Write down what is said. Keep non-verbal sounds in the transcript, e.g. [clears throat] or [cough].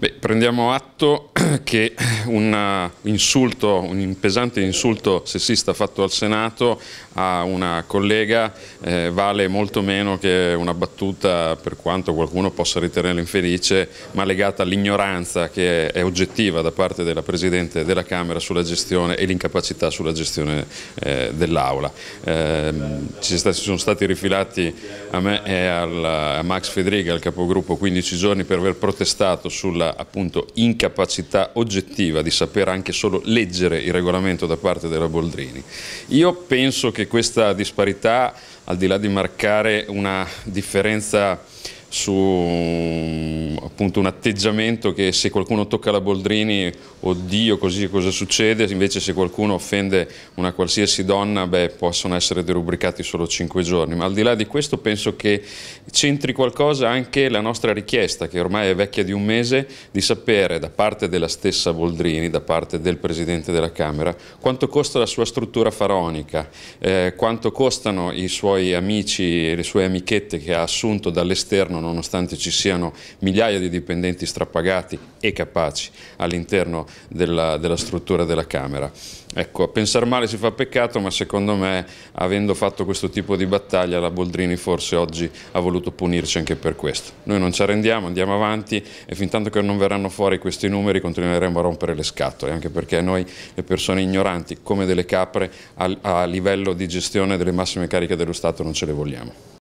Beh, prendiamo atto [clears throat] che un eh, insulto, un pesante insulto sessista fatto al Senato a una collega eh, vale molto meno che una battuta, per quanto qualcuno possa ritenerla infelice, ma legata all'ignoranza che è oggettiva da parte della Presidente della Camera sulla gestione e l'incapacità sulla gestione eh, dell'Aula. Eh, ci sono stati rifilati a me e al, a Max Fedriga, al capogruppo, 15 giorni per aver protestato sulla appunto incapacità capacità oggettiva di saper anche solo leggere il regolamento da parte della Boldrini. Io penso che questa disparità, al di là di marcare una differenza su appunto un atteggiamento che se qualcuno tocca la Boldrini, oddio così cosa succede, invece se qualcuno offende una qualsiasi donna, beh possono essere derubricati solo cinque giorni, ma al di là di questo penso che c'entri qualcosa anche la nostra richiesta, che ormai è vecchia di un mese, di sapere da parte della stessa Boldrini, da parte del Presidente della Camera, quanto costa la sua struttura faraonica, eh, quanto costano i suoi amici, e le sue amichette che ha assunto dall'esterno nonostante ci siano migliaia di dipendenti strappagati e capaci all'interno della, della, struttura della Camera. Ecco, a pensare male si fa peccato, ma secondo me, avendo fatto questo tipo di battaglia, la Boldrini forse oggi ha voluto punirci anche per questo. Noi non ci arrendiamo, andiamo avanti e fin tanto che non verranno fuori questi numeri continueremo a rompere le scatole, anche perché noi, le persone ignoranti, come delle capre, a, a livello di gestione delle massime cariche dello Stato non ce le vogliamo.